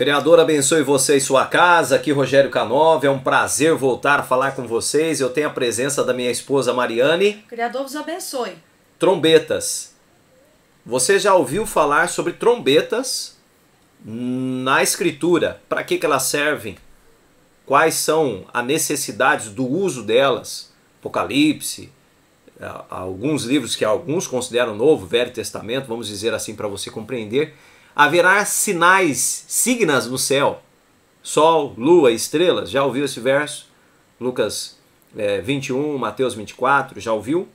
Criador abençoe você e sua casa. Aqui Rogério Canova, é um prazer voltar a falar com vocês. Eu tenho a presença da minha esposa Mariane. Criador vos abençoe. Trombetas. Você já ouviu falar sobre trombetas na escritura? Para que, que elas servem? Quais são as necessidades do uso delas? Apocalipse, alguns livros que alguns consideram novo, Velho Testamento, vamos dizer assim para você compreender haverá sinais, signas no céu: sol, lua, estrelas. Já ouviu esse verso? Lucas é, 21, Mateus 24, já ouviu?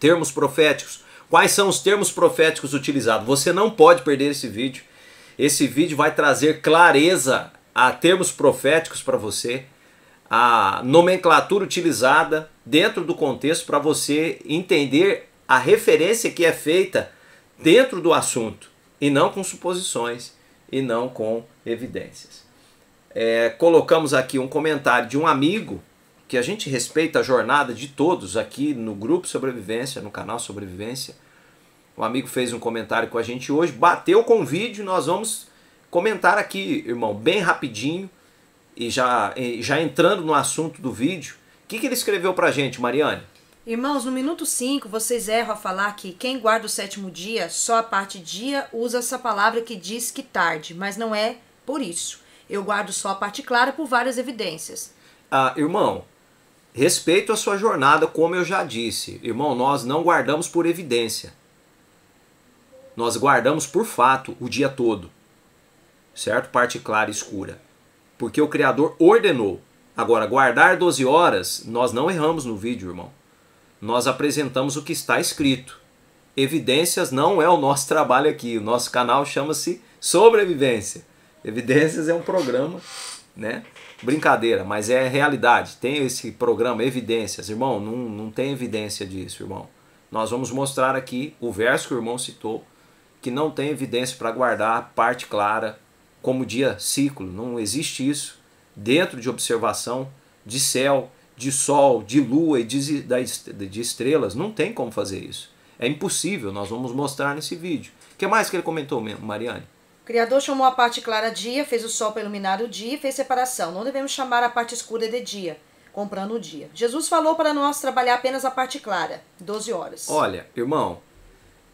Termos proféticos. Quais são os termos proféticos utilizados? Você não pode perder esse vídeo. Esse vídeo vai trazer clareza a termos proféticos para você, a nomenclatura utilizada dentro do contexto para você entender a referência que é feita dentro do assunto e não com suposições e não com evidências. É, colocamos aqui um comentário de um amigo que a gente respeita a jornada de todos aqui no grupo Sobrevivência, no canal Sobrevivência. Um amigo fez um comentário com a gente hoje, bateu com o vídeo, nós vamos comentar aqui, irmão, bem rapidinho e já, já entrando no assunto do vídeo. O que, que ele escreveu pra gente, Mariane? Irmãos, no minuto 5, vocês erram a falar que quem guarda o sétimo dia, só a parte dia, usa essa palavra que diz que tarde, mas não é por isso. Eu guardo só a parte clara por várias evidências. Ah, irmão, respeito a sua jornada, como eu já disse. Irmão, nós não guardamos por evidência. Nós guardamos por fato o dia todo. Certo? Parte clara e escura. Porque o Criador ordenou. Agora, guardar 12 horas, nós não erramos no vídeo, irmão nós apresentamos o que está escrito. Evidências não é o nosso trabalho aqui. O nosso canal chama-se Sobrevivência. Evidências é um programa, né? Brincadeira, mas é realidade. Tem esse programa Evidências. Irmão, não, não tem evidência disso, irmão. Nós vamos mostrar aqui o verso que o irmão citou, que não tem evidência para guardar parte clara como dia ciclo. Não existe isso dentro de observação de céu, de sol, de lua e de, de estrelas. Não tem como fazer isso. É impossível, nós vamos mostrar nesse vídeo. O que mais que ele comentou Mariane? O Criador chamou a parte clara dia, fez o sol para iluminar o dia e fez separação. Não devemos chamar a parte escura de dia, comprando o dia. Jesus falou para nós trabalhar apenas a parte clara, 12 horas. Olha, irmão,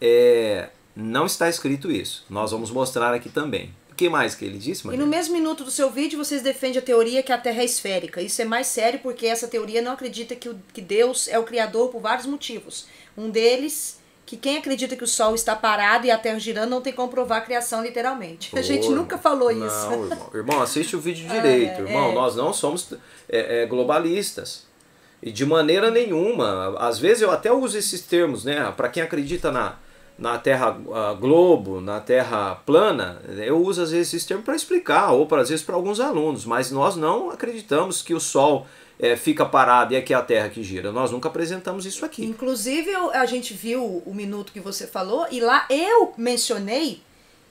é, não está escrito isso. Nós vamos mostrar aqui também que mais que ele disse, Maria? E no mesmo minuto do seu vídeo, vocês defendem a teoria que a Terra é esférica. Isso é mais sério porque essa teoria não acredita que, o, que Deus é o Criador por vários motivos. Um deles que quem acredita que o Sol está parado e a Terra girando não tem como provar a criação literalmente. a gente nunca falou não, isso. Irmão, irmão, assiste o vídeo ah, direito. É, irmão, é. nós não somos é, é, globalistas. E de maneira nenhuma. Às vezes eu até uso esses termos, né? Para quem acredita na na Terra uh, Globo, na Terra plana, eu uso às vezes esse termo para explicar, ou para, às vezes para alguns alunos, mas nós não acreditamos que o Sol é, fica parado e é que é a Terra que gira. Nós nunca apresentamos isso aqui. Inclusive, eu, a gente viu o minuto que você falou, e lá eu mencionei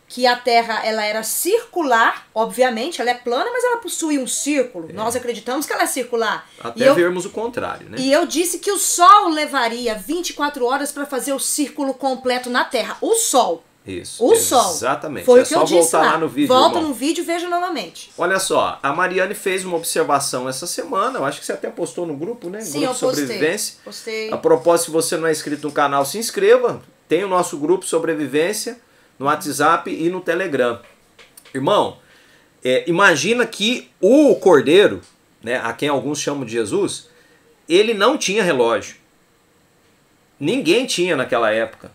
que a Terra ela era circular, obviamente, ela é plana, mas ela possui um círculo. É. Nós acreditamos que ela é circular. Até eu, vermos o contrário, né? E eu disse que o Sol levaria 24 horas para fazer o círculo completo na Terra. O Sol. Isso. O Sol. Exatamente. Foi é o que só eu disse voltar lá. lá. no vídeo. Volta irmão. no vídeo e veja novamente. Olha só, a Mariane fez uma observação essa semana, eu acho que você até postou no grupo, né? Sim, grupo eu postei. Postei. A propósito, se você não é inscrito no canal, se inscreva. Tem o nosso grupo Sobrevivência no WhatsApp e no Telegram. Irmão, é, imagina que o cordeiro, né, a quem alguns chamam de Jesus, ele não tinha relógio. Ninguém tinha naquela época.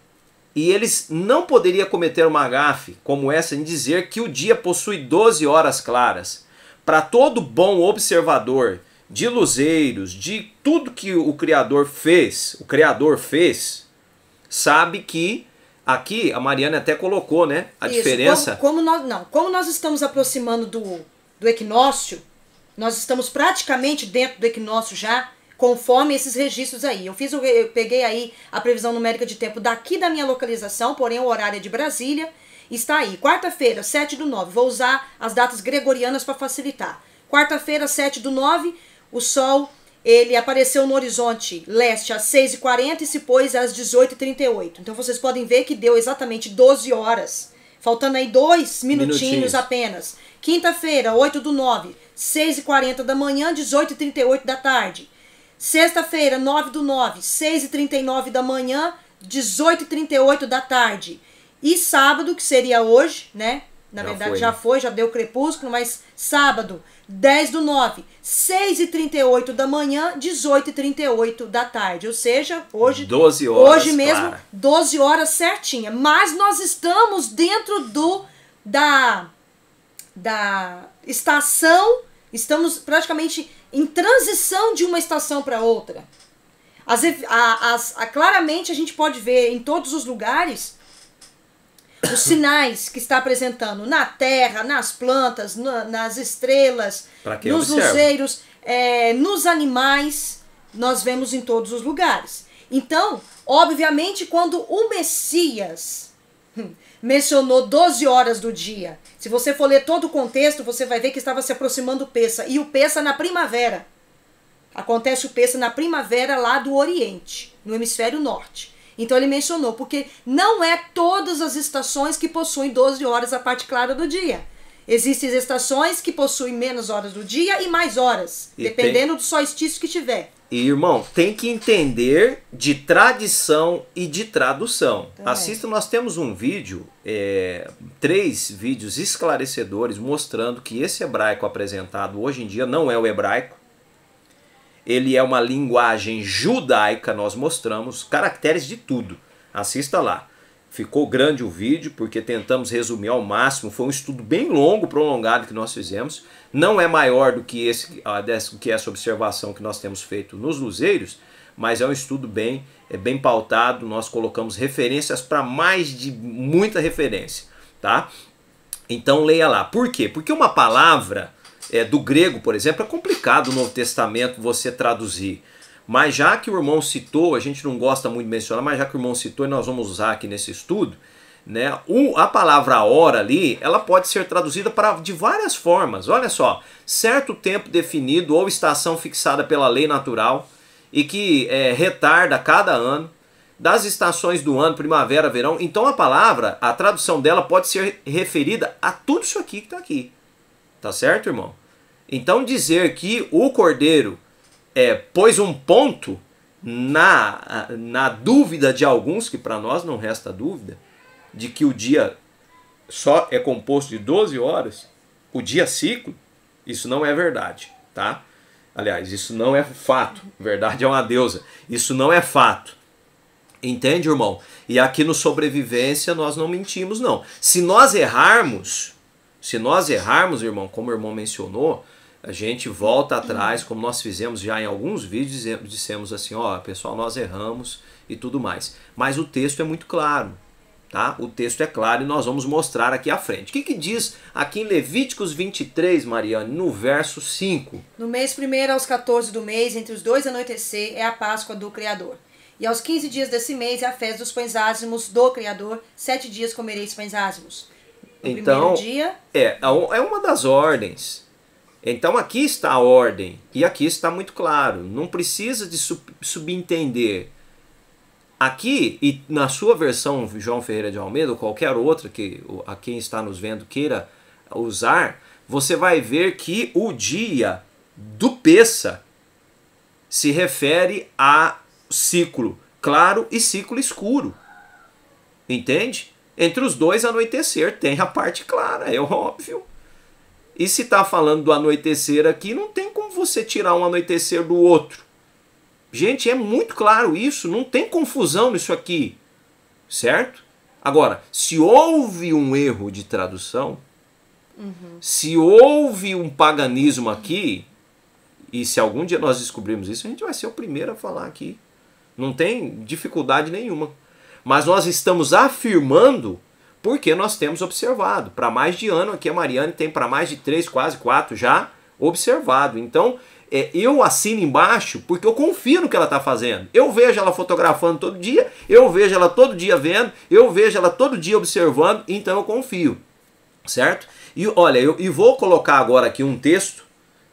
E eles não poderiam cometer uma gafe como essa em dizer que o dia possui 12 horas claras. Para todo bom observador de luzeiros, de tudo que o Criador fez, o Criador fez, sabe que Aqui a Mariana até colocou, né? A Isso, diferença. Como, como, nós não, como nós estamos aproximando do, do equinócio, nós estamos praticamente dentro do equinócio já, conforme esses registros aí. Eu fiz, eu peguei aí a previsão numérica de tempo daqui da minha localização, porém o horário é de Brasília. Está aí, quarta-feira, 7 do 9. Vou usar as datas gregorianas para facilitar. Quarta-feira, 7 do 9, o Sol ele apareceu no horizonte leste às 6h40 e se pôs às 18h38. Então vocês podem ver que deu exatamente 12 horas. Faltando aí dois minutinhos, minutinhos. apenas. Quinta-feira, 8 do 9, 6h40 da manhã, 18h38 da tarde. Sexta-feira, 9 do 9, 6h39 da manhã, 18h38 da tarde. E sábado, que seria hoje, né? Na já verdade foi. já né? foi, já deu crepúsculo, mas sábado, 10 do 9, 6 e 38 da manhã, 18 e 38 da tarde. Ou seja, hoje, 12 horas, hoje mesmo, Clara. 12 horas certinha. Mas nós estamos dentro do da, da estação, estamos praticamente em transição de uma estação para outra. As, a, as, a, claramente a gente pode ver em todos os lugares os sinais que está apresentando na terra, nas plantas, nas estrelas, nos luzeiros, é, nos animais, nós vemos em todos os lugares. Então, obviamente, quando o Messias mencionou 12 horas do dia, se você for ler todo o contexto, você vai ver que estava se aproximando o Peça, e o Peça na primavera. Acontece o Peça na primavera lá do Oriente, no hemisfério norte. Então ele mencionou, porque não é todas as estações que possuem 12 horas a parte clara do dia. Existem estações que possuem menos horas do dia e mais horas, e dependendo tem... do solstício que tiver. E, irmão, tem que entender de tradição e de tradução. Também. Assista, nós temos um vídeo, é, três vídeos esclarecedores mostrando que esse hebraico apresentado hoje em dia não é o hebraico ele é uma linguagem judaica, nós mostramos caracteres de tudo. Assista lá. Ficou grande o vídeo porque tentamos resumir ao máximo. Foi um estudo bem longo, prolongado que nós fizemos. Não é maior do que esse, que essa observação que nós temos feito nos luzeiros, mas é um estudo bem, é bem pautado. Nós colocamos referências para mais de muita referência, tá? Então leia lá. Por quê? Porque uma palavra é, do grego, por exemplo, é complicado o Novo Testamento você traduzir. Mas já que o irmão citou, a gente não gosta muito de mencionar, mas já que o irmão citou e nós vamos usar aqui nesse estudo, né? O, a palavra hora ali, ela pode ser traduzida para de várias formas. Olha só, certo tempo definido ou estação fixada pela lei natural e que é, retarda cada ano das estações do ano, primavera, verão. Então a palavra, a tradução dela pode ser referida a tudo isso aqui que está aqui. Tá certo, irmão? Então dizer que o cordeiro é, pôs um ponto na, na dúvida de alguns, que para nós não resta dúvida, de que o dia só é composto de 12 horas, o dia ciclo, isso não é verdade, tá? Aliás, isso não é fato. Verdade é uma deusa. Isso não é fato. Entende, irmão? E aqui no sobrevivência nós não mentimos, não. Se nós errarmos, se nós errarmos, irmão, como o irmão mencionou, a gente volta atrás, como nós fizemos já em alguns vídeos, dissemos assim, ó, pessoal, nós erramos e tudo mais. Mas o texto é muito claro, tá? O texto é claro e nós vamos mostrar aqui à frente. O que, que diz aqui em Levíticos 23, Mariane, no verso 5? No mês primeiro aos 14 do mês, entre os dois anoitecer, é a Páscoa do Criador. E aos 15 dias desse mês é a festa dos pães ázimos do Criador, sete dias comereis pães ázimos então, dia. É, é, é uma das ordens. Então aqui está a ordem, e aqui está muito claro. Não precisa de sub subentender. Aqui, e na sua versão, João Ferreira de Almeida, ou qualquer outra que a quem está nos vendo queira usar, você vai ver que o dia do Peça se refere a ciclo claro e ciclo escuro. Entende? Entre os dois, anoitecer tem a parte clara, é óbvio. E se está falando do anoitecer aqui, não tem como você tirar um anoitecer do outro. Gente, é muito claro isso, não tem confusão nisso aqui, certo? Agora, se houve um erro de tradução, uhum. se houve um paganismo aqui, e se algum dia nós descobrirmos isso, a gente vai ser o primeiro a falar aqui. Não tem dificuldade nenhuma. Mas nós estamos afirmando porque nós temos observado. Para mais de ano, aqui a Mariane tem para mais de três, quase quatro já observado. Então, é, eu assino embaixo porque eu confio no que ela está fazendo. Eu vejo ela fotografando todo dia, eu vejo ela todo dia vendo, eu vejo ela todo dia observando, então eu confio, certo? E olha, eu e vou colocar agora aqui um texto,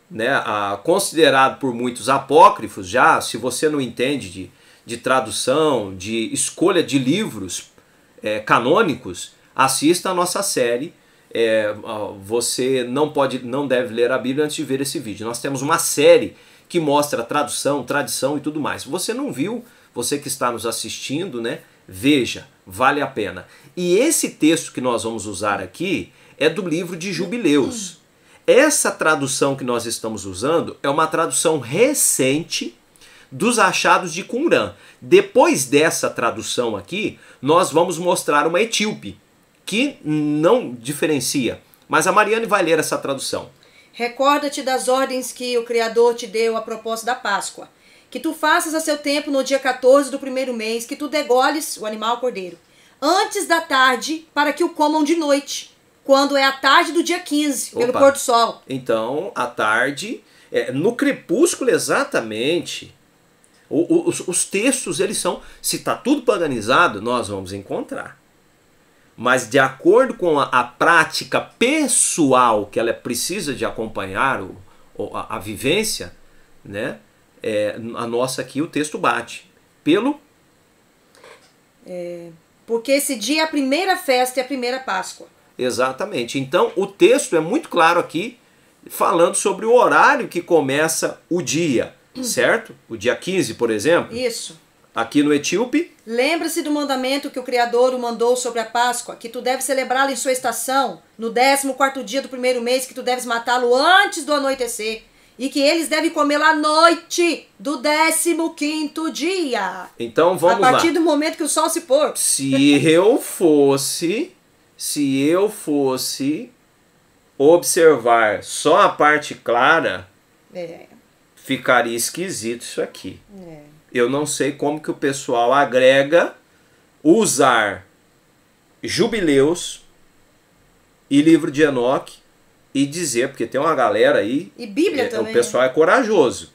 né, a, considerado por muitos apócrifos já, se você não entende de de tradução, de escolha de livros é, canônicos, assista a nossa série. É, você não pode, não deve ler a Bíblia antes de ver esse vídeo. Nós temos uma série que mostra tradução, tradição e tudo mais. Você não viu? Você que está nos assistindo, né? Veja, vale a pena. E esse texto que nós vamos usar aqui é do livro de Jubileus. Essa tradução que nós estamos usando é uma tradução recente dos achados de Qumran. Depois dessa tradução aqui, nós vamos mostrar uma etíope, que não diferencia. Mas a Mariane vai ler essa tradução. Recorda-te das ordens que o Criador te deu a propósito da Páscoa. Que tu faças a seu tempo no dia 14 do primeiro mês, que tu degoles o animal cordeiro. Antes da tarde, para que o comam de noite. Quando é a tarde do dia 15, Opa. pelo pôr do sol. Então, à tarde, é, no crepúsculo exatamente, o, os, os textos, eles são, se está tudo paganizado, nós vamos encontrar. Mas de acordo com a, a prática pessoal que ela precisa de acompanhar o, a, a vivência, né? É, a nossa aqui o texto bate. Pelo. É, porque esse dia é a primeira festa e a primeira Páscoa. Exatamente. Então o texto é muito claro aqui, falando sobre o horário que começa o dia certo? O dia 15, por exemplo. Isso. Aqui no Etíope. Lembra-se do mandamento que o Criador o mandou sobre a Páscoa, que tu deves celebrá-la em sua estação, no décimo quarto dia do primeiro mês, que tu deves matá-lo antes do anoitecer e que eles devem comê lo à noite do 15 quinto dia. Então vamos lá. A partir lá. do momento que o sol se pôr. Se eu fosse, se eu fosse observar só a parte clara, é ficaria esquisito isso aqui. É. Eu não sei como que o pessoal agrega usar jubileus e livro de Enoque e dizer, porque tem uma galera aí. E Bíblia é, também. O pessoal né? é corajoso.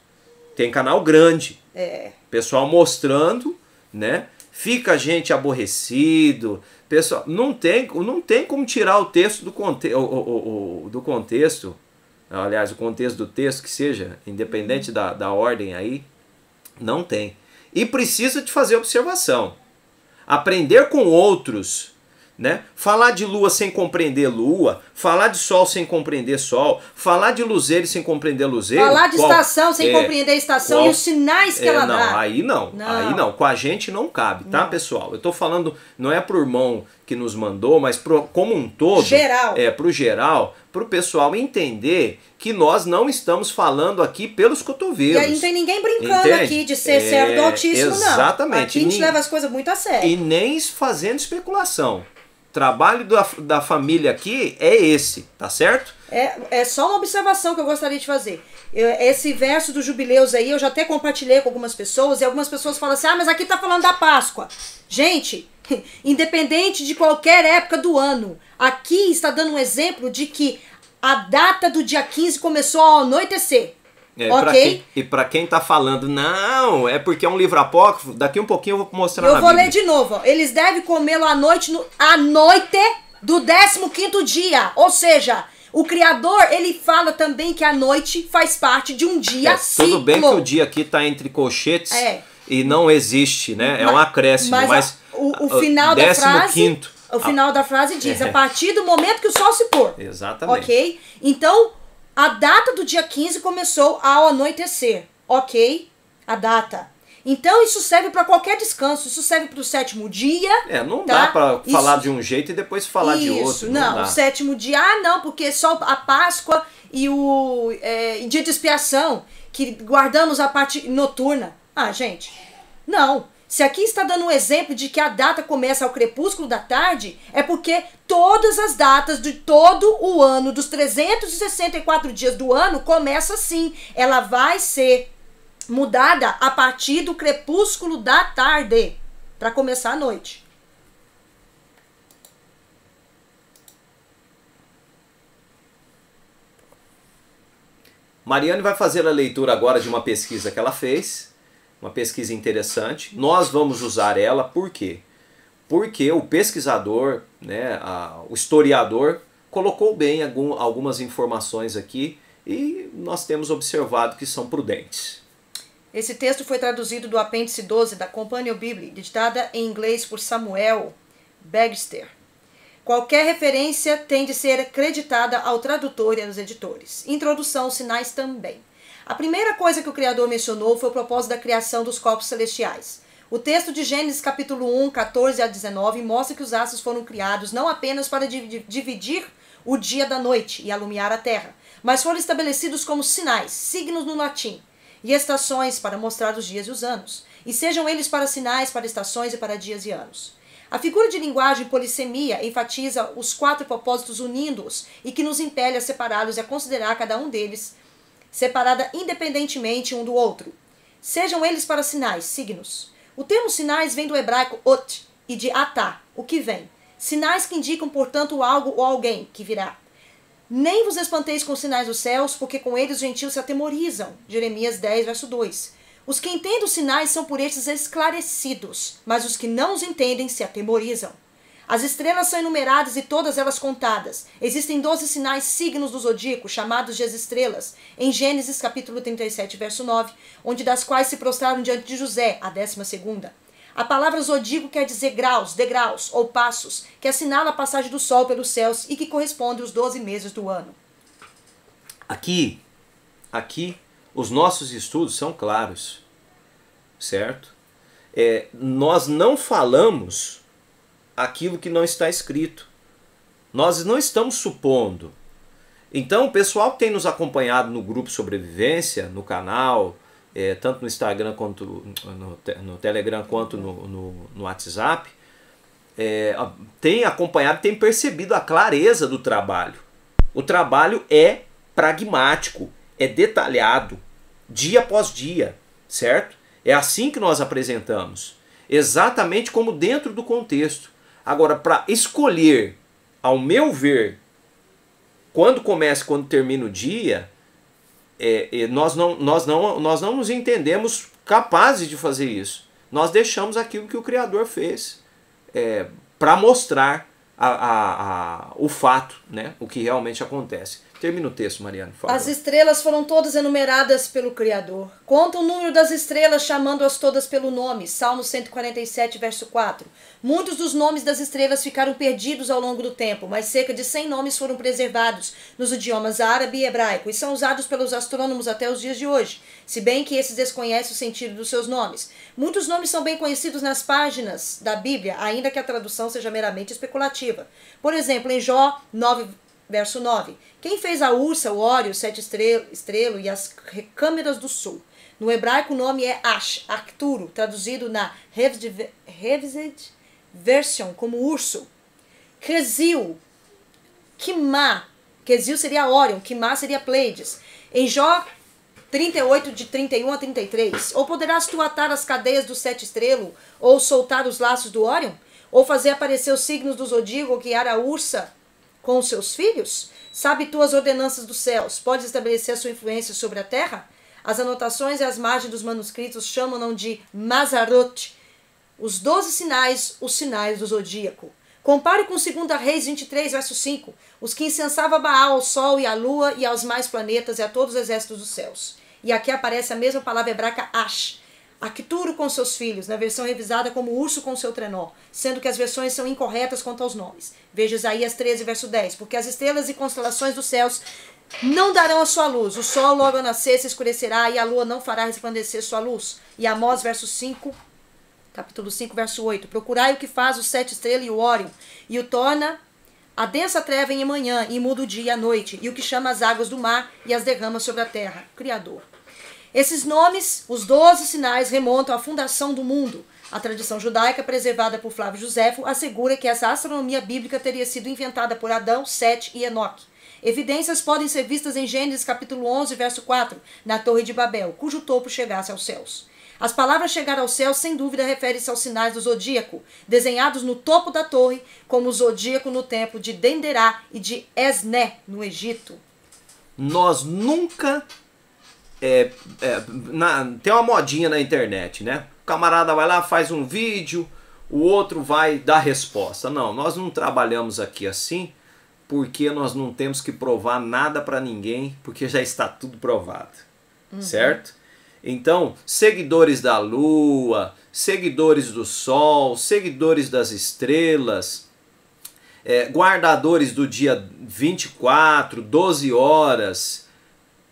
Tem canal grande. É. Pessoal mostrando, né? Fica a gente aborrecido. Pessoal, não tem, não tem como tirar o texto do, conte o, o, o, do contexto aliás, o contexto do texto que seja, independente da, da ordem aí, não tem. E precisa de fazer observação. Aprender com outros, né? Falar de lua sem compreender lua, Falar de sol sem compreender sol, falar de luzeiro sem compreender luzeiro. Falar de qual, estação sem é, compreender estação qual, e os sinais que é, ela não, dá. Aí não, não, aí não. Com a gente não cabe, tá, não. pessoal? Eu tô falando, não é pro irmão que nos mandou, mas pro, como um todo. Geral. É, pro geral, pro pessoal entender que nós não estamos falando aqui pelos cotovelos. E aí não tem ninguém brincando Entende? aqui de ser é, servo do autismo, não. Exatamente. a gente leva as coisas muito a sério. E nem fazendo especulação trabalho da, da família aqui é esse, tá certo? É, é só uma observação que eu gostaria de fazer. Eu, esse verso dos jubileus aí, eu já até compartilhei com algumas pessoas, e algumas pessoas falam assim: ah, mas aqui tá falando da Páscoa. Gente, independente de qualquer época do ano, aqui está dando um exemplo de que a data do dia 15 começou ao anoitecer. É, ok? Pra quem, e para quem tá falando, não, é porque é um livro apócrifo, daqui um pouquinho eu vou mostrar eu na Eu vou Bíblia. ler de novo. Eles devem comê-lo à noite, no, à noite do 15 dia. Ou seja, o Criador, ele fala também que a noite faz parte de um dia é, ciclo. Tudo bem que o dia aqui tá entre colchetes é. e não existe, né? É um acréscimo, mas... mas o, o, ah, final da frase... Quinto, o final ah. da frase diz, é. a partir do momento que o sol se pôr. Exatamente. Ok? Então, a data do dia 15 começou ao anoitecer, ok? A data. Então isso serve para qualquer descanso, isso serve para o sétimo dia. É, não tá? dá para falar de um jeito e depois falar isso, de outro. Não, não o sétimo dia, ah não, porque só a Páscoa e o é, dia de expiação, que guardamos a parte noturna. Ah, gente, não. Se aqui está dando um exemplo de que a data começa ao crepúsculo da tarde, é porque todas as datas de todo o ano, dos 364 dias do ano, começa assim. Ela vai ser mudada a partir do crepúsculo da tarde, para começar a noite. Mariane vai fazer a leitura agora de uma pesquisa que ela fez uma pesquisa interessante. Nós vamos usar ela por quê? Porque o pesquisador, né, a, o historiador, colocou bem algum, algumas informações aqui e nós temos observado que são prudentes. Esse texto foi traduzido do apêndice 12 da Companion Bible, ditada em inglês por Samuel Bagster. Qualquer referência tem de ser acreditada ao tradutor e aos editores. Introdução, sinais também. A primeira coisa que o Criador mencionou foi o propósito da criação dos corpos celestiais. O texto de Gênesis capítulo 1, 14 a 19 mostra que os astros foram criados não apenas para dividir o dia da noite e alumiar a terra, mas foram estabelecidos como sinais, signos no latim, e estações para mostrar os dias e os anos, e sejam eles para sinais, para estações e para dias e anos. A figura de linguagem polissemia enfatiza os quatro propósitos unindo-os e que nos impele a separá-los e a considerar cada um deles separada independentemente um do outro. Sejam eles para sinais, signos. O termo sinais vem do hebraico ot e de atá, o que vem. Sinais que indicam, portanto, algo ou alguém que virá. Nem vos espanteis com os sinais dos céus, porque com eles os gentios se atemorizam. Jeremias 10, verso 2. Os que entendem os sinais são por estes esclarecidos, mas os que não os entendem se atemorizam. As estrelas são enumeradas e todas elas contadas. Existem 12 sinais signos do zodíaco, chamados de as estrelas, em Gênesis capítulo 37, verso 9, onde das quais se prostraram diante de José, a décima segunda. A palavra zodíaco quer dizer graus, degraus ou passos, que assinala a passagem do sol pelos céus e que corresponde aos 12 meses do ano. Aqui, aqui, os nossos estudos são claros, certo? É, nós não falamos aquilo que não está escrito. Nós não estamos supondo. Então, o pessoal que tem nos acompanhado no grupo Sobrevivência, no canal, é, tanto no Instagram quanto no, no Telegram quanto no, no, no WhatsApp, é, tem acompanhado, tem percebido a clareza do trabalho. O trabalho é pragmático, é detalhado, dia após dia, certo? É assim que nós apresentamos, exatamente como dentro do contexto. Agora, para escolher, ao meu ver, quando começa e quando termina o dia, é, é, nós, não, nós, não, nós não nos entendemos capazes de fazer isso. Nós deixamos aquilo que o Criador fez é, para mostrar a, a, a, o fato, né? o que realmente acontece. Termina o texto, Mariano. por favor. As estrelas foram todas enumeradas pelo Criador. Conta o número das estrelas, chamando-as todas pelo nome. Salmo 147, verso 4. Muitos dos nomes das estrelas ficaram perdidos ao longo do tempo, mas cerca de 100 nomes foram preservados nos idiomas árabe e hebraico e são usados pelos astrônomos até os dias de hoje, se bem que esses desconhecem o sentido dos seus nomes. Muitos nomes são bem conhecidos nas páginas da Bíblia, ainda que a tradução seja meramente especulativa. Por exemplo, em Jó 9, Verso 9. Quem fez a ursa, o óleo, o sete estrelo, estrelo e as recâmeras do sul? No hebraico o nome é Ash, Arcturo, traduzido na Revised Version como urso. Quesil, Kimá. Quesil seria Orion, Kimá seria Pleiades. Em Jó 38, de 31 a 33. Ou poderás tu atar as cadeias do sete estrelo, ou soltar os laços do Orion? Ou fazer aparecer os signos do zodíaco, ou guiar a ursa com os seus filhos? Sabe tu as ordenanças dos céus? Podes estabelecer a sua influência sobre a terra? As anotações e as margens dos manuscritos chamam-no de Mazarot, os doze sinais, os sinais do zodíaco. Compare com 2 Reis 23, verso 5, os que incensava Baal ao sol e à lua e aos mais planetas e a todos os exércitos dos céus. E aqui aparece a mesma palavra hebraica ash, Arcturo com seus filhos, na versão revisada como Urso com seu trenó, sendo que as versões são incorretas quanto aos nomes. Veja Isaías 13, verso 10. Porque as estrelas e constelações dos céus não darão a sua luz, o sol logo ao nascer se escurecerá e a lua não fará resplandecer sua luz. E Amós, verso 5, capítulo 5, verso 8. Procurai o que faz o sete estrelas e o Órion, e o torna a densa treva em manhã, e muda o dia à noite, e o que chama as águas do mar e as derrama sobre a terra. Criador. Esses nomes, os doze sinais, remontam à fundação do mundo. A tradição judaica, preservada por Flávio Josefo, assegura que essa astronomia bíblica teria sido inventada por Adão, Sete e Enoque. Evidências podem ser vistas em Gênesis capítulo 11, verso 4, na Torre de Babel, cujo topo chegasse aos céus. As palavras chegar aos céus, sem dúvida, refere-se aos sinais do zodíaco, desenhados no topo da torre, como o zodíaco no templo de Denderá e de Esné, no Egito. Nós nunca é, é, na, tem uma modinha na internet, né? O camarada vai lá, faz um vídeo, o outro vai dar resposta. Não, nós não trabalhamos aqui assim, porque nós não temos que provar nada para ninguém, porque já está tudo provado, uhum. certo? Então, seguidores da lua, seguidores do sol, seguidores das estrelas, é, guardadores do dia 24, 12 horas,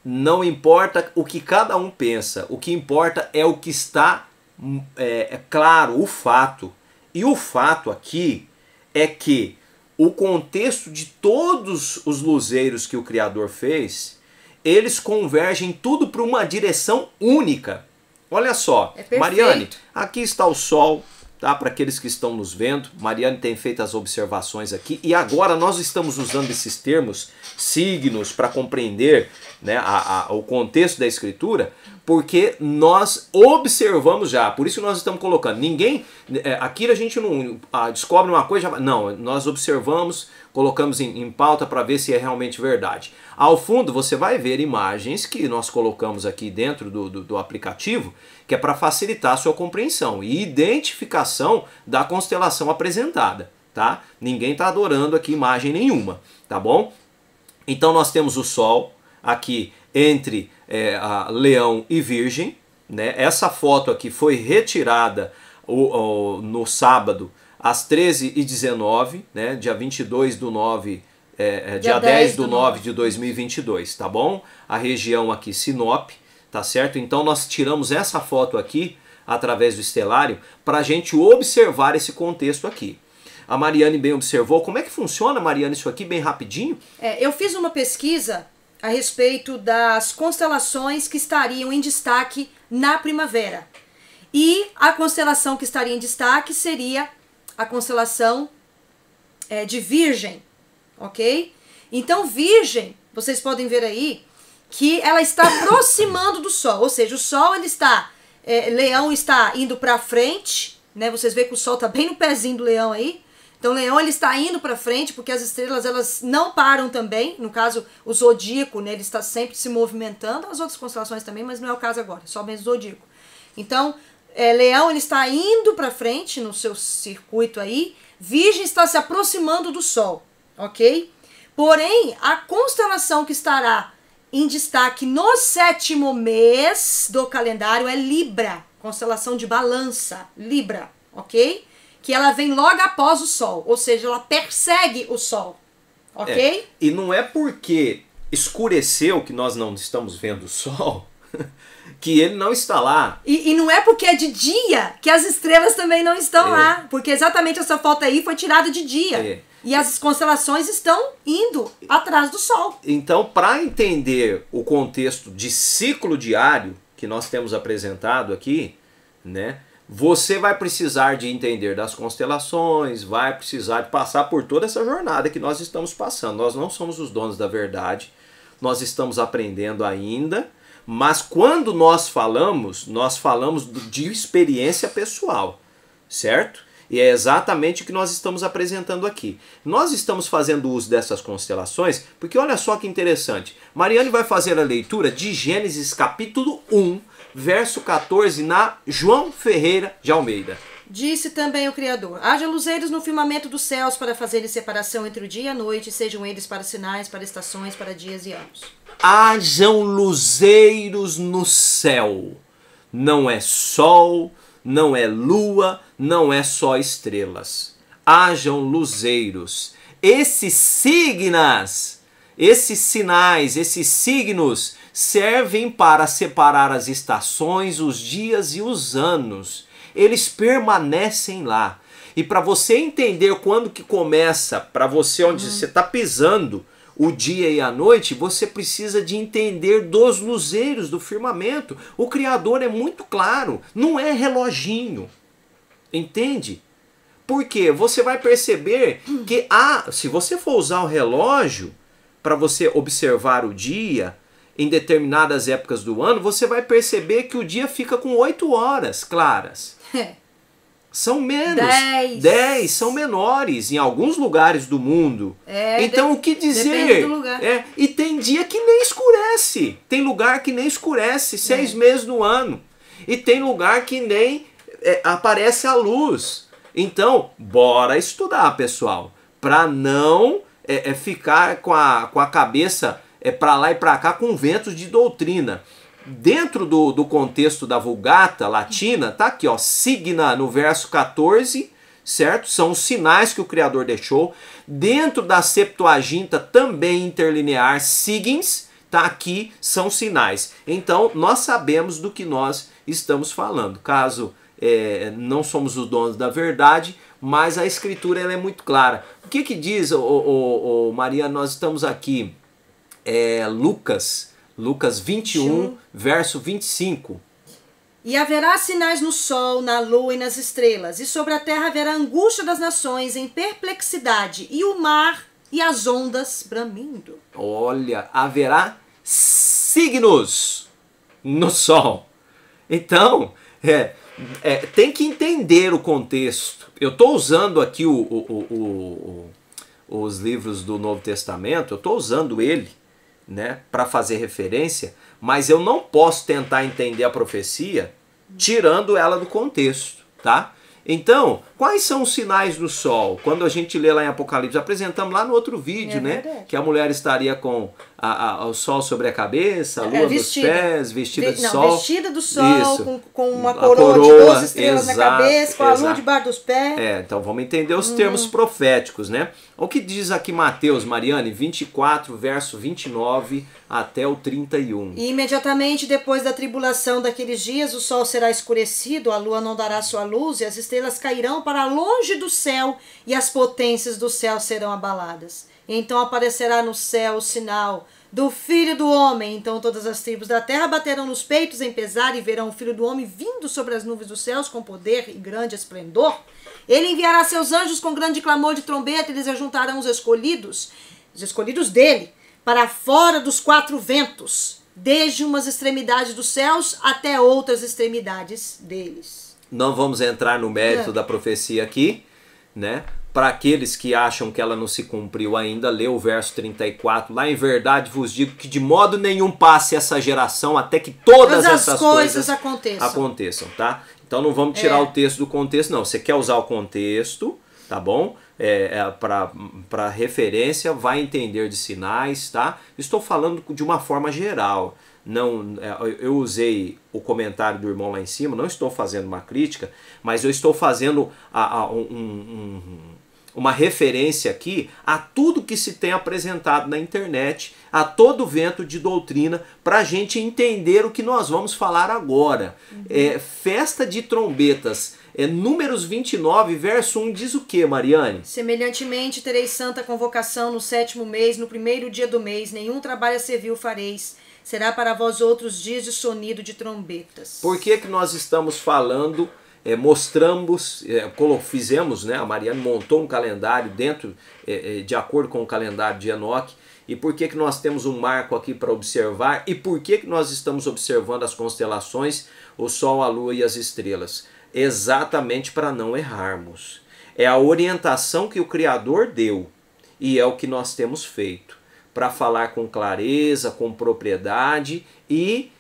não importa o que cada um pensa, o que importa é o que está hum, é, é claro, o fato. E o fato aqui é que o contexto de todos os luzeiros que o Criador fez, eles convergem tudo para uma direção única. Olha só, é Mariane, aqui está o Sol, tá? Para aqueles que estão nos vendo, Mariane tem feito as observações aqui e agora nós estamos usando esses termos signos para compreender né, a, a, o contexto da escritura, porque nós observamos já, por isso que nós estamos colocando. Ninguém, é, aqui a gente não a, descobre uma coisa, não, nós observamos, colocamos em, em pauta para ver se é realmente verdade. Ao fundo você vai ver imagens que nós colocamos aqui dentro do, do, do aplicativo que é para facilitar a sua compreensão e identificação da constelação apresentada, tá? Ninguém está adorando aqui imagem nenhuma, tá bom? Então nós temos o Sol aqui entre é, Leão e Virgem, né? Essa foto aqui foi retirada o, o, no sábado às 13h19, né? dia 22 do 9 é, é, dia, dia 10, 10 do 9 de 2022, tá bom? A região aqui, Sinop, tá certo? Então nós tiramos essa foto aqui através do estelário para a gente observar esse contexto aqui. A Mariane bem observou. Como é que funciona, Mariane, isso aqui bem rapidinho? É, eu fiz uma pesquisa a respeito das constelações que estariam em destaque na primavera. E a constelação que estaria em destaque seria a constelação é, de Virgem, ok? Então, Virgem, vocês podem ver aí, que ela está aproximando do Sol. Ou seja, o Sol ele está. É, leão está indo para frente, né? Vocês veem que o Sol está bem no pezinho do Leão aí. Então, o Leão ele está indo para frente porque as estrelas elas não param também. No caso, o zodíaco, né? Ele está sempre se movimentando. As outras constelações também, mas não é o caso agora. Só mesmo o zodíaco. Então, é, Leão ele está indo para frente no seu circuito aí. Virgem está se aproximando do Sol, ok? Porém, a constelação que estará em destaque no sétimo mês do calendário é Libra, constelação de balança, Libra, ok? Que ela vem logo após o Sol, ou seja, ela persegue o Sol, ok? É. E não é porque escureceu que nós não estamos vendo o Sol que ele não está lá. E, e, não é porque é de dia que as estrelas também não estão é. lá, porque exatamente essa foto aí foi tirada de dia. É. E as constelações estão indo atrás do Sol. Então, para entender o contexto de ciclo diário que nós temos apresentado aqui, né? Você vai precisar de entender das constelações, vai precisar de passar por toda essa jornada que nós estamos passando. Nós não somos os donos da verdade, nós estamos aprendendo ainda, mas quando nós falamos, nós falamos de experiência pessoal, certo? E é exatamente o que nós estamos apresentando aqui. Nós estamos fazendo uso dessas constelações, porque olha só que interessante. Mariane vai fazer a leitura de Gênesis capítulo 1, verso 14, na João Ferreira de Almeida. Disse também o Criador: Haja luzeiros no firmamento dos céus para fazerem separação entre o dia e a noite, sejam eles para sinais, para estações, para dias e anos. Hajam luzeiros no céu. Não é sol, não é lua, não é só estrelas. Hajam luzeiros. Esses signas, esses sinais, esses signos servem para separar as estações, os dias e os anos. Eles permanecem lá. E para você entender quando que começa, para você onde uhum. você está pisando, o dia e a noite, você precisa de entender dos luzeiros do firmamento. O Criador é muito claro, não é reloginho. Entende? Porque você vai perceber que há, se você for usar o relógio para você observar o dia em determinadas épocas do ano, você vai perceber que o dia fica com oito horas claras. É são menos. 10. são menores em alguns lugares do mundo. É, então, o que dizer? É, e tem dia que nem escurece. Tem lugar que nem escurece seis é. meses no ano. E tem lugar que nem é, aparece a luz. Então, bora estudar, pessoal. Para não é, é, ficar com a, com a cabeça é, para lá e para cá com ventos de doutrina dentro do, do contexto da Vulgata latina, tá aqui, ó, signa no verso 14, certo? São os sinais que o Criador deixou. Dentro da Septuaginta, também interlinear, sigins, tá aqui, são sinais. Então, nós sabemos do que nós estamos falando. Caso é, não somos os donos da verdade, mas a escritura ela é muito clara. O que que diz, o Maria, nós estamos aqui, é, Lucas Lucas 21, verso 25. E haverá sinais no sol, na lua e nas estrelas, e sobre a terra haverá angústia das nações em perplexidade, e o mar e as ondas bramindo. Olha, haverá signos no sol. Então, é, é, tem que entender o contexto. Eu estou usando aqui o, o, o, os livros do Novo Testamento, eu estou usando ele né, para fazer referência, mas eu não posso tentar entender a profecia tirando ela do contexto, tá? Então, quais são os sinais do sol? Quando a gente lê lá em Apocalipse, apresentamos lá no outro vídeo, é né? Que a mulher estaria com a, a, sol sobre a cabeça, a é, é lua é, nos pés, vestida de, de não, sol. Vestida do sol, com, com, uma coroa, coroa, de duas estrelas exato, na cabeça, com a lua debaixo dos pés. É, então vamos entender os hum. termos proféticos, né? O que diz aqui Mateus, Mariane, 24, verso 29 até o 31. E imediatamente depois da tribulação daqueles dias, o sol será escurecido, a lua não dará sua luz, e as estrelas cairão para longe do céu, e as potências do céu serão abaladas. Então aparecerá no céu o sinal do filho do homem. Então todas as tribos da terra baterão nos peitos em pesar e verão o filho do homem vindo sobre as nuvens dos céus com poder e grande esplendor. Ele enviará seus anjos com grande clamor de trombeta, e eles ajuntarão os escolhidos, os escolhidos dele, para fora dos quatro ventos, desde umas extremidades dos céus até outras extremidades deles. Não vamos entrar no mérito é. da profecia aqui, né? Para aqueles que acham que ela não se cumpriu ainda, lê o verso 34. Lá em verdade vos digo que de modo nenhum passe essa geração até que todas, essas coisas, coisas, aconteçam. aconteçam, tá? Então não vamos tirar é. o texto do contexto, não. Você quer usar o contexto, tá bom? É, é, para referência, vai entender de sinais, tá? Estou falando de uma forma geral. Não, é, eu usei o comentário do irmão lá em cima, não estou fazendo uma crítica, mas eu estou fazendo a, a, um, um, uma referência aqui a tudo que se tem apresentado na internet, a todo vento de doutrina, para a gente entender o que nós vamos falar agora. Uhum. É, festa de trombetas. É, números 29, verso 1 diz o que, Mariane? Semelhantemente tereis santa convocação no sétimo mês, no primeiro dia do mês, nenhum trabalho servil fareis. Será para vós outros dias de sonido de trombetas. Por que, que nós estamos falando é, mostramos, é, fizemos, né, a Mariana montou um calendário dentro, é, é, de acordo com o calendário de Enoch, e por que, que nós temos um marco aqui para observar, e por que, que nós estamos observando as constelações, o Sol, a Lua e as estrelas? Exatamente para não errarmos. É a orientação que o Criador deu, e é o que nós temos feito, para falar com clareza, com propriedade e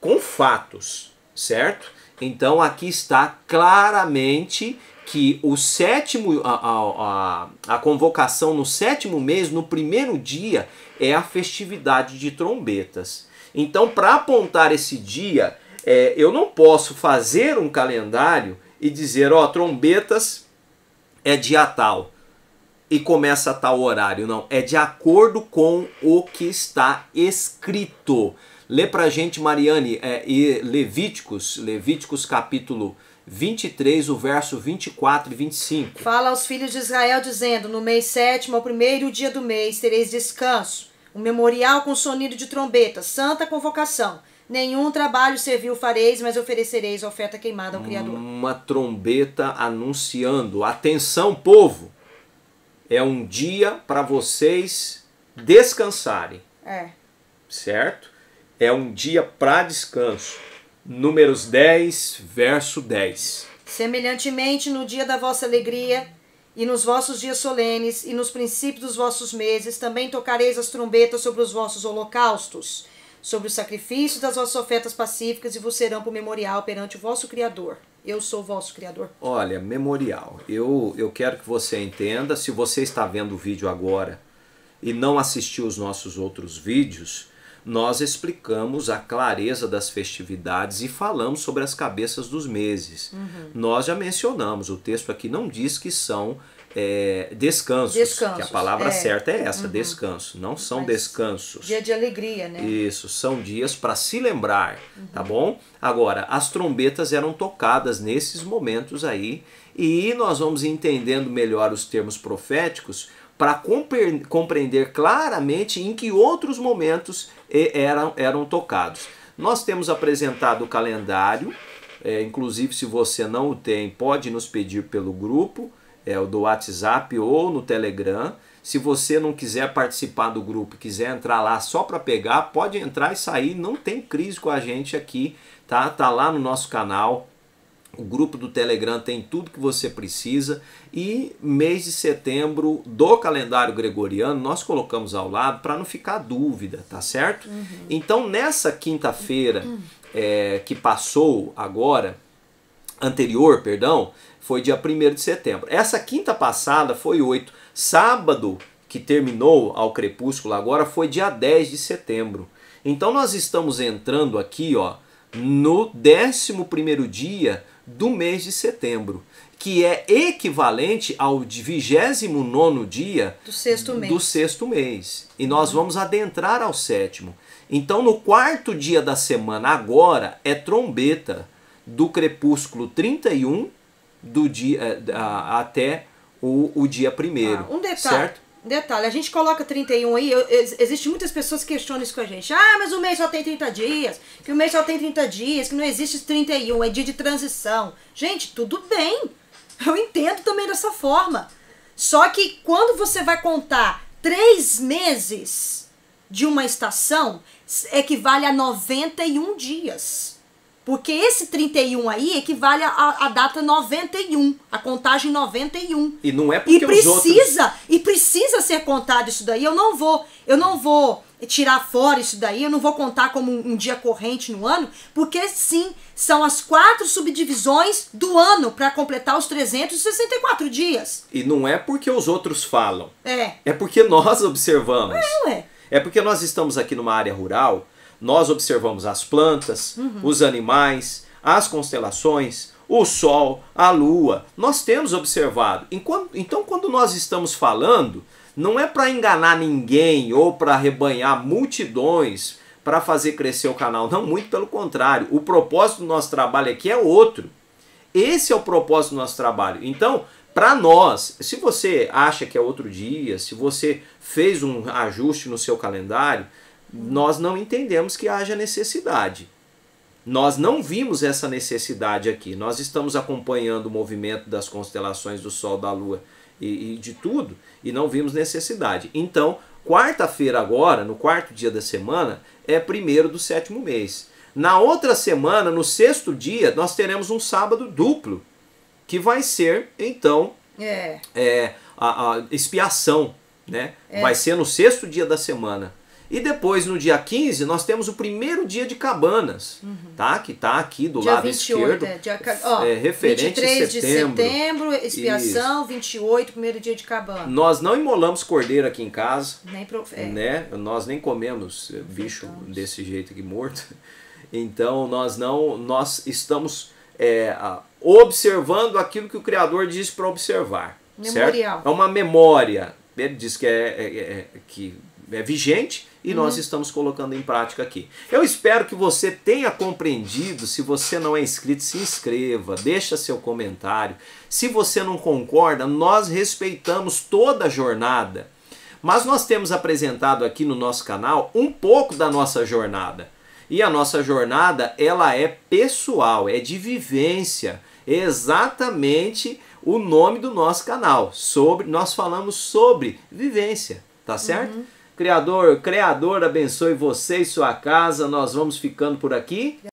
com fatos, certo? Então aqui está claramente que o sétimo, a, a, a, convocação no sétimo mês, no primeiro dia, é a festividade de trombetas. Então, para apontar esse dia, é, eu não posso fazer um calendário e dizer, ó, trombetas é dia tal e começa a tal horário. Não, é de acordo com o que está escrito. Lê para a gente, Mariane, é, e Levíticos, Levíticos capítulo 23, o verso 24 e 25. Fala aos filhos de Israel, dizendo: No mês sétimo, ao primeiro dia do mês, tereis descanso, um memorial com sonido de trombeta, santa convocação. Nenhum trabalho servil fareis, mas oferecereis oferta queimada ao Criador. Uma trombeta anunciando: Atenção, povo! É um dia para vocês descansarem. É. Certo? é um dia para descanso. Números 10, verso 10. Semelhantemente, no dia da vossa alegria e nos vossos dias solenes e nos princípios dos vossos meses, também tocareis as trombetas sobre os vossos holocaustos, sobre os sacrifícios das vossas ofertas pacíficas e vos serão por memorial perante o vosso Criador. Eu sou o vosso Criador. Olha, memorial. Eu, eu quero que você entenda. Se você está vendo o vídeo agora e não assistiu os nossos outros vídeos, nós explicamos a clareza das festividades e falamos sobre as cabeças dos meses. Uhum. Nós já mencionamos, o texto aqui não diz que são é, descansos, descansos, que a palavra é. certa é essa, uhum. descanso. Não são Mas descansos. Dia de alegria, né? Isso, são dias para se lembrar, uhum. tá bom? Agora, as trombetas eram tocadas nesses momentos aí, e nós vamos entendendo melhor os termos proféticos para compre compreender claramente em que outros momentos eram, eram tocados. Nós temos apresentado o calendário, é, inclusive se você não o tem, pode nos pedir pelo grupo, é, o do WhatsApp ou no Telegram. Se você não quiser participar do grupo, quiser entrar lá só para pegar, pode entrar e sair, não tem crise com a gente aqui, tá? Tá lá no nosso canal, o grupo do Telegram tem tudo que você precisa e mês de setembro do calendário gregoriano nós colocamos ao lado para não ficar dúvida, tá certo? Uhum. Então nessa quinta-feira é, que passou agora, anterior, perdão, foi dia 1 de setembro. Essa quinta passada foi 8. Sábado, que terminou ao crepúsculo agora, foi dia 10 de setembro. Então nós estamos entrando aqui, ó, no 11 dia do mês de setembro, que é equivalente ao 29 dia do sexto, mês. do sexto mês. E nós vamos adentrar ao sétimo. Então, no quarto dia da semana, agora, é trombeta do crepúsculo 31 do dia, eh, até o, o dia primeiro. Ah, um detalhe. Certo? Detalhe, a gente coloca 31 aí, eu, existe muitas pessoas que questionam isso com a gente. Ah, mas o mês só tem 30 dias, que o mês só tem 30 dias, que não existe 31, é dia de transição. Gente, tudo bem. Eu entendo também dessa forma. Só que quando você vai contar três meses de uma estação, equivale é a 91 dias. Porque esse 31 aí equivale à, data 91, a contagem 91. E não é porque e precisa, outros... E precisa ser contado isso daí. Eu não vou, eu não vou tirar fora isso daí, eu não vou contar como um, um dia corrente no ano, porque sim, são as quatro subdivisões do ano para completar os 364 dias. E não é porque os outros falam. É. É porque nós observamos. É, ué. É porque nós estamos aqui numa área rural nós observamos as plantas, uhum. os animais, as constelações, o Sol, a Lua. Nós temos observado. Enquanto, então, quando nós estamos falando, não é para enganar ninguém ou para arrebanhar multidões para fazer crescer o canal. Não, muito pelo contrário. O propósito do nosso trabalho aqui é outro. Esse é o propósito do nosso trabalho. Então, para nós, se você acha que é outro dia, se você fez um ajuste no seu calendário, nós não entendemos que haja necessidade. Nós não vimos essa necessidade aqui. Nós estamos acompanhando o movimento das constelações do Sol, da Lua e, e de tudo e não vimos necessidade. Então, quarta-feira agora, no quarto dia da semana, é primeiro do sétimo mês. Na outra semana, no sexto dia, nós teremos um sábado duplo, que vai ser, então, é. é a, a, expiação. Né? É. Vai ser no sexto dia da semana e depois, no dia 15, nós temos o primeiro dia de cabanas, uhum. tá? Que tá aqui do dia lado 28, esquerdo. É. Dia, 28, é, referente 23 a setembro. de setembro, expiação, Isso. 28, primeiro dia de cabana. Nós não imolamos cordeiro aqui em casa. Nem profeta é. né? Nós nem comemos eh, não bicho desse jeito aqui morto. Então nós não. Nós estamos é, observando aquilo que o Criador disse para observar. Memorial. Certo? É uma memória. Ele diz que é, é, é que é vigente e uhum. nós estamos colocando em prática aqui. Eu espero que você tenha compreendido. Se você não é inscrito, se inscreva, deixa seu comentário. Se você não concorda, nós respeitamos toda a jornada. Mas nós temos apresentado aqui no nosso canal um pouco da nossa jornada. E a nossa jornada, ela é pessoal, é de vivência. É exatamente o nome do nosso canal. Sobre, nós falamos sobre vivência, tá certo? Uhum. Criador, Criador abençoe você e sua casa. Nós vamos ficando por aqui.